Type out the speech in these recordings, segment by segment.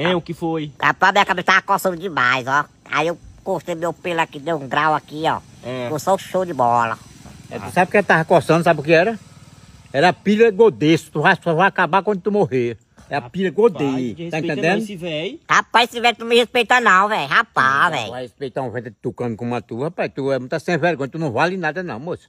É, o que foi? Rapaz, minha cabeça tava coçando demais, ó. Aí eu cortei meu pelo aqui, deu um grau aqui, ó. É. Coçou um show de bola. É, tu sabe o que tava coçando, sabe o que era? Era pilha godeço, tu vai, só vai acabar quando tu morrer. É a pilha godei, tá é entendendo? Esse Rapaz, esse velho tu me respeita não, velho. Rapaz, velho. Vai respeitar um velho tucano como a tua, rapaz. Tu é muito é, tá sem vergonha, tu não vale nada não, moço.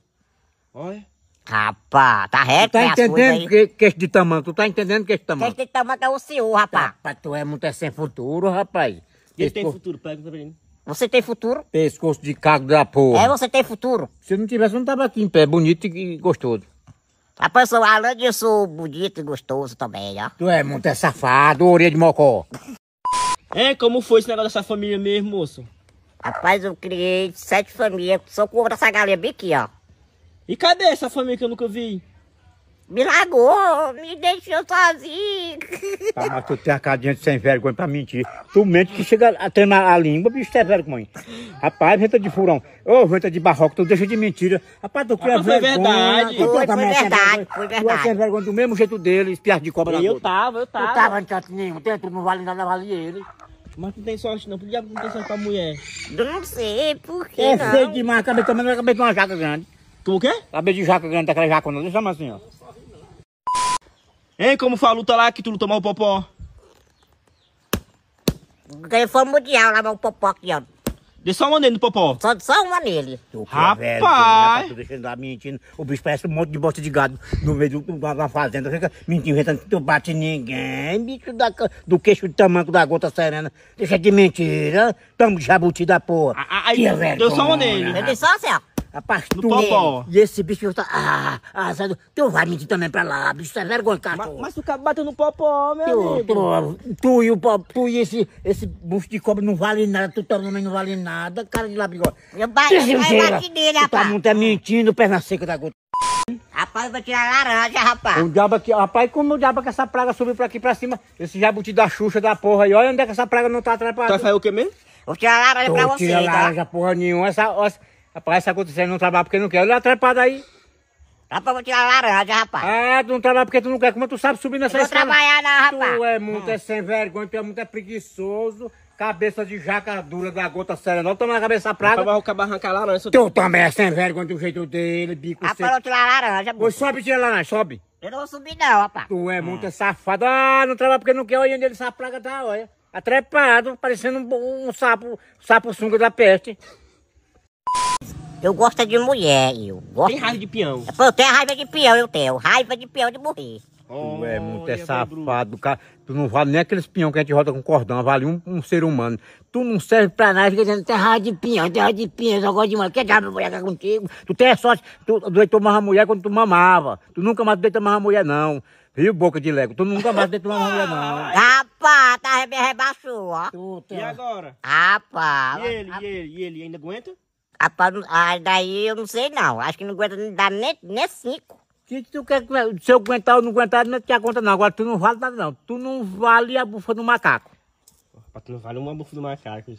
Olha. Rapaz, tá, tá reto, tá entendendo que, que esse de tamanho? Tu tá entendendo que esse tamanho? Que esse de tamanho é o senhor, rapaz. Rapaz, tu é muito é sem futuro, rapaz. Ele tem futuro, pega também. Você tem futuro? Pescoço de cago da porra. É, você tem futuro. Se não tivesse, eu não tava aqui em pé, bonito e gostoso. Rapaz, eu sou, além de eu sou bonito e gostoso também, ó. Tu é muito é safado, orelha de mocó. É, como foi esse negócio dessa família mesmo, moço? Rapaz, eu criei sete famílias, só com essa galinha bem aqui, ó. E cadê essa família que eu nunca vi? Me largou, me deixou sozinho. Ah, tu tem a carinha de sem vergonha pra mentir. Tu mente que chega a treinar a língua, bicho, é vergonha. Rapaz, venta de furão. Ô, venta de barroco, tu deixa de mentira. Rapaz, tu quer ah, vergonha. Verdade. Foi, foi verdade, foi verdade, foi verdade. Tu é sem vergonha do mesmo jeito dele, espiar de cobra na Eu tava, eu tava. Eu tava em canto nenhum, tempo, não vale nada, vale ele. Mas tu tem sorte não, por que não tem sorte pra mulher? Não sei, por que É não? feio demais, acabei tomando, acabei com uma jaca grande. Tu o quê? Cabeça de jaca grande, daquela jaca, não. Deixa mais assim, ó. Hein, como foi a luta lá que tu não tomou o popó? Ganhei foi mundial lá, o popó aqui, ó. Dê só uma nele no popó. Só, só uma nele. Rapaz! mentindo. O bicho parece um monte de bosta de gado no meio da fazenda. Fica mentindo, tu bate ninguém, bicho da, do queixo de tamanco da gota serena. Deixa de mentira. Tamo de jabuti da porra. Ah, ah, aí, deu só uma nele. Deu só, uma, assim, Celso a pastura. E esse bicho que tá. Ah, azado. Tu vai mentir também pra lá, bicho. Tá é vergonha, cara. Mas, mas tu bateu batendo no popó, meu tu, amigo. Tu, e o popó, tu e esse, esse bucho de cobre não vale nada. Tu também tá não vale nada. Cara de labrigó. Eu bati nele, rapaz. Tu tá, não tá é mentindo, perna seca da gota. Rapaz, vai tirar laranja, rapaz. O diabo aqui, rapaz, como o diabo que essa praga subiu pra aqui pra cima? Esse jabuti da Xuxa da porra aí. Olha onde é que essa praga não tá atrapalhando. Tu tá, vai sair o quê mesmo? Vou tirar laranja Tô pra você. Não tira tá? laranja tá? porra nenhuma. Essa, essa, Rapaz, se acontecer, não trabalha porque não quer. Olha a trepada aí. pra vou tirar laranja, rapaz. Ah, tu não trabalha porque tu não quer. Como tu sabe subir nessa eu escada? Não trabalhar, não, rapaz. Tu é muito é sem vergonha, tu é muito é preguiçoso. Cabeça de jaca dura da gota séria. Não toma na cabeça praga. Rapaz, vai arrancar laranja. É tu também é sem vergonha do jeito dele, bico Rapaz, seco. eu vou tirar laranja, bicho. Sobe, tira laranja, sobe. Eu não vou subir, não, rapaz. Tu é hum. muito safado. Ah, não trabalha porque não quer. Olha onde ele, essa praga tá, olha. Atrepado, parecendo um, um sapo, sapo sunga da peste. Eu gosto de mulher, eu gosto. Tem raiva de peão. É, pô, eu tenho raiva de peão, eu tenho. Raiva de peão de morrer. tu é muito é safado, cara. Tu não vale nem aqueles pinhão que a gente roda com cordão, vale um, um ser humano. Tu não serve pra nada, fica dizendo, tem raiva de pinhão, tem raiva de pinhão, só gosto de mulher. Quer diabo mulher contigo? Tu tem sorte, tu deitou mais mulher quando tu mamava. Tu nunca mais deitou mais a mulher, não. Viu, boca de lego? Tu nunca mais deitou mais mulher, não. Rapaz, tá, me rebaixou, ó. Tu, tu. E agora? Rapaz. E ele, e ele, e ele ainda aguenta? Rapaz, ah, daí eu não sei não. Acho que não aguenta nem dar nem, nem cinco. Se tu quer, se eu aguentar ou não aguentar, não te conta não. Agora tu não vale nada não. Tu não vale a bufa do macaco. Rapaz, tu não vale uma bufa do macaco.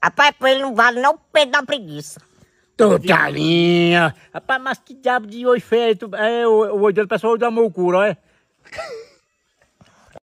Rapaz, ele não vale não o peito da preguiça. Tô carinha. Rapaz, mas que diabo de hoje feito? É, o olho o pessoal da moucura, olha.